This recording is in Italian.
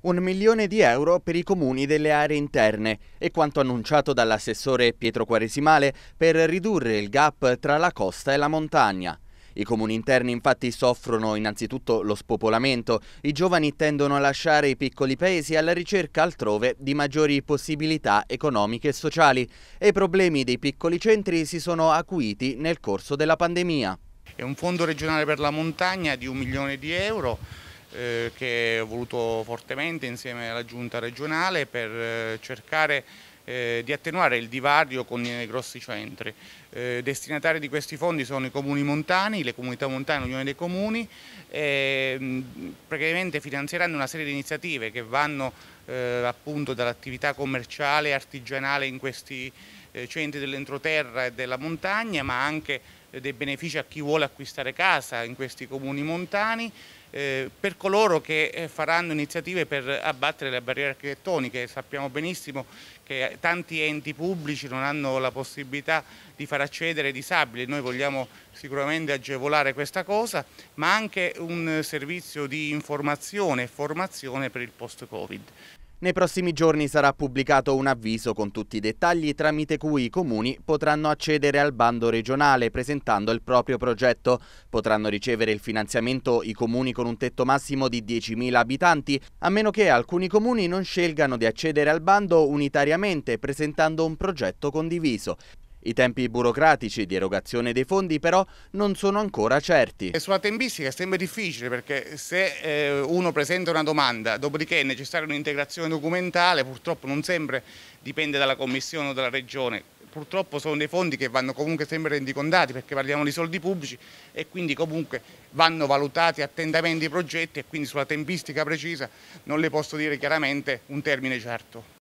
Un milione di euro per i comuni delle aree interne è quanto annunciato dall'assessore Pietro Quaresimale per ridurre il gap tra la costa e la montagna. I comuni interni infatti soffrono innanzitutto lo spopolamento, i giovani tendono a lasciare i piccoli paesi alla ricerca altrove di maggiori possibilità economiche e sociali e i problemi dei piccoli centri si sono acuiti nel corso della pandemia. È un fondo regionale per la montagna di un milione di euro eh, che ho voluto fortemente insieme alla giunta regionale per eh, cercare eh, di attenuare il divario con i grossi centri. destinatari di questi fondi sono i comuni montani, le comunità montane, l'Unione dei Comuni, e praticamente finanzieranno una serie di iniziative che vanno eh, appunto dall'attività commerciale e artigianale in questi eh, centri dell'entroterra e della montagna, ma anche eh, dei benefici a chi vuole acquistare casa in questi comuni montani, eh, per coloro che eh, faranno iniziative per abbattere le barriere architettoniche. Sappiamo benissimo che tanti enti pubblici non hanno la possibilità di far accedere i disabili, noi vogliamo sicuramente agevolare questa cosa, ma anche un servizio di informazione e formazione per il post-Covid. Nei prossimi giorni sarà pubblicato un avviso con tutti i dettagli tramite cui i comuni potranno accedere al bando regionale presentando il proprio progetto. Potranno ricevere il finanziamento i comuni con un tetto massimo di 10.000 abitanti, a meno che alcuni comuni non scelgano di accedere al bando unitariamente presentando un progetto condiviso. I tempi burocratici di erogazione dei fondi però non sono ancora certi. sulla tempistica è sempre difficile perché se eh, uno presenta una domanda, dopodiché è necessaria un'integrazione documentale, purtroppo non sempre dipende dalla commissione o dalla regione. Purtroppo sono dei fondi che vanno comunque sempre rendicondati perché parliamo di soldi pubblici e quindi comunque vanno valutati attentamente i progetti e quindi sulla tempistica precisa non le posso dire chiaramente un termine certo.